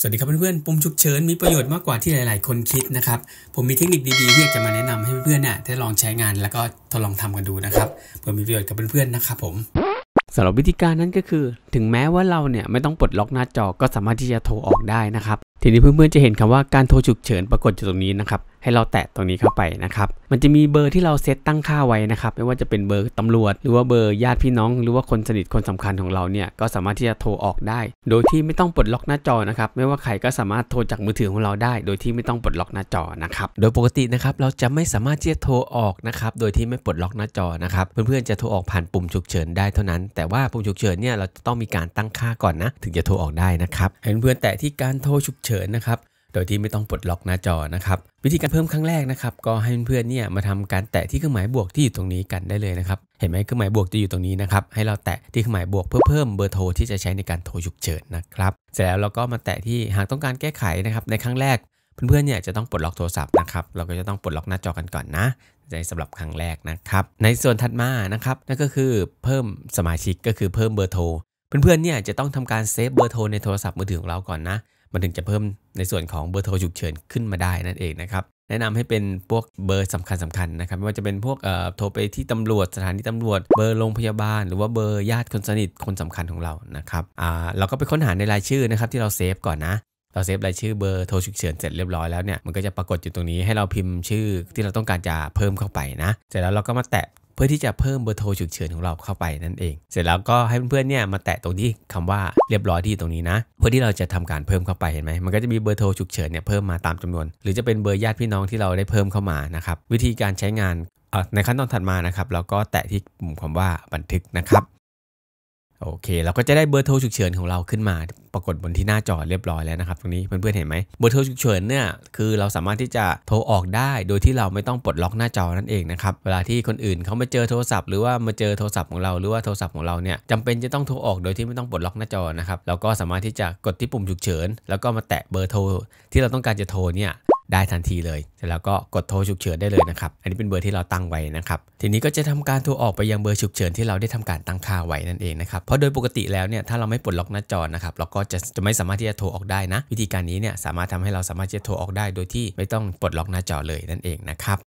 สวัสดีครับเพื่อนๆปุ่มฉุกเฉินมีประโยชน์มากกว่าที่หลายๆคนคิดนะครับผมมีเทคนิคดีๆที่อยากจะมาแนะนำให้เพื่อนๆน่ะได้ลองใช้งานแล้วก็ทดลองทำกันดูนะครับเพื่อมีประโยชน์กับเพื่อนๆนะครับผมสำหรับวิธีการนั้นก็คือ ถึงแม้ว่าเราเนี่ยไม่ต้องปลดล็อกหน้าจอก็สามารถที่จะโทรออกได้นะครับทีนี้เพื่อนๆจะเห็นคำว่าการโทรฉุกเฉินปรากฏอยู่ตรงนี้นะครับให้เราแตะตรงนี้เข้าไปนะครับ มันจะมีเบอร์ที่เราเซตตั้งค่าไว้นะครับ ไม่ว่าจะเป็นเบอร์ตำรวจ หรือว่าเบอร์ญาติพี่น้อง หรือว่าคนสนิทคนสำคัญของเราเนี่ย ก็สามารถที่จะโทรออกได้ โดยที่ไม่ต้องปลดล็อกหน้าจอนะครับ ไม่ว่าใครก็สามารถโทรจากมือถือของเราได้ โดยที่ไม่ต้องปลดล็อกหน้าจอนะครับ โดยปกตินะครับ เราจะไม่สามารถที่จะโทรออกนะครับ โดยที่ไม่ปลดล็อกหน้าจอนะครับ เพื่อนๆจะโทรออกผ่านปุ่มฉุกเฉินได้เท่านั้น แต่ว่าปุ่มฉุกเฉินเนี่ย เราจะต้องมีการตั้งค่าก่อนนะ ถึงจะโทรออกได้นะครับเพื่อนๆแต่ที่การโทรฉุกเฉินนะครับโดยที่ไม่ต้องปลดล็อกหน้าจอนะครับวิธีการเพิ่มครั้งแรกนะครับก็ให้เพื่อนๆเนี่ยมาทำการแตะที่เครื่องหมายบวกที่อยู่ตรงนี้กันได้เลยนะครับเห็นไหมเครื่องหมายบวกจะอยู่ตรงนี้นะครับให้เราแตะที่เครื่องหมายบวก เพื่อเพิ่มเบอร์โทรที่จะใช้ในการโทรฉุกเฉินนะครับเสร็จแล้วเราก็มาแตะที่หากต้องการแก้ไขนะครับในครั้งแรก เพื่อนๆเนี่ยจะต้องปลดล็อกโทรศัพท์นะครับเราก็จะต้องปลดล็อกหน้าจอกันก่อนนะในสำหรับครั้งแรกนะครับในส่วนถัดมานะครับนั่นก็คือเพิ่มสมาชิกก็คือเพิ่มเบอร์โทรเพื่อนๆเนี่ยจะต้องทำการเซฟเบอร์โทรในโทรศัพท์มือถือของเราก่อนนะมันถึงจะเพิ่มในส่วนของเบอร์โทรฉุกเฉินขึ้นมาได้นั่นเองนะครับแนะนำให้เป็นพวกเบอร์สำคัญสำคัญนะครับไม่ว่าจะเป็นพวกเอ่อโทรไปที่ตำรวจสถานีตำรวจเบอร์โรงพยาบาลหรือว่าเบอร์ญาติคนสนิท คนสำคัญของเรานะครับอ่าเราก็ไปค้นหาในรายชื่อนะครับที่เราเซฟก่อนนะเราเซฟรายชื่อเบอร์โทรฉุกเฉินเสร็จเรียบร้อยแล้วเนี่ยมันก็จะปรากฏอยู่ตรงนี้ให้เราพิมพ์ชื่อที่เราต้องการจะเพิ่มเข้าไปนะเสร็จแล้วเราก็มาแตะเพื่อที่จะเพิ่มเบอร์โทรฉุกเฉินของเราเข้าไปนั่นเอง เสร็จแล้วก็ให้เพื่อนๆเนี่ยมาแตะตรงที่คำว่าเรียบร้อยที่ตรงนี้นะ เพื่อที่เราจะทำการเพิ่มเข้าไปเห็นไหม มันก็จะมีเบอร์โทรฉุกเฉินเนี่ยเพิ่มมาตามจำนวน หรือจะเป็นเบอร์ญาติพี่น้องที่เราได้เพิ่มเข้ามานะครับ วิธีการใช้งาน ในขั้นตอนถัดมานะครับ เราก็แตะที่ปุ่มคำว่าบันทึกนะครับโอเคเราก็จะได้เบอร์โทรฉุกเฉินของเราขึ้นมา ปรากฏบนที่หน้าจอเรียบร้อยแล้วนะครับตรงนี้เพื่อนๆเห็นไหมเบอร์โทรฉุกเฉินเนี่ยคือเราสามารถที่จะโทรออกได้โดยที่เราไม่ต้องปลดล็อกหน้าจอนั่นเองนะครับเวลาที่คนอื่นเขามาเจอโทรศัพท์หรือว่ามาเจอโทรศัพท์ของเราหรือว่าโทรศัพท์ของเราเนี่ยจำเป็นจะต้องโทรออกโดยที่ไม่ต้องปลดล็อกหน้าจอนะครับเราก็สามารถที่จะกดที่ปุ่มฉุกเฉินแล้วก็มาแตะเบอร์โทรที่เราต้องการจะโทรเนี่ยได้ทันทีเลย เสร็จแล้วก็กดโทรฉุกเฉินได้เลยนะครับ อันนี้เป็นเบอร์ที่เราตั้งไว้นะครับ ทีนี้ก็จะทำการโทรออกไปยังเบอร์ฉุกเฉินที่เราได้ทำการตั้งค่าไว้นั่นเองนะครับ เพราะโดยปกติแล้วเนี่ยถ้าเราไม่ปลดล็อกหน้าจอนะครับ เราก็จะจะไม่สามารถที่จะโทรออกได้นะ วิธีการนี้เนี่ยสามารถทำให้เราสามารถที่จะโทรออกได้โดยที่ไม่ต้องปลดล็อกหน้าจอเลยนั่นเองนะครับ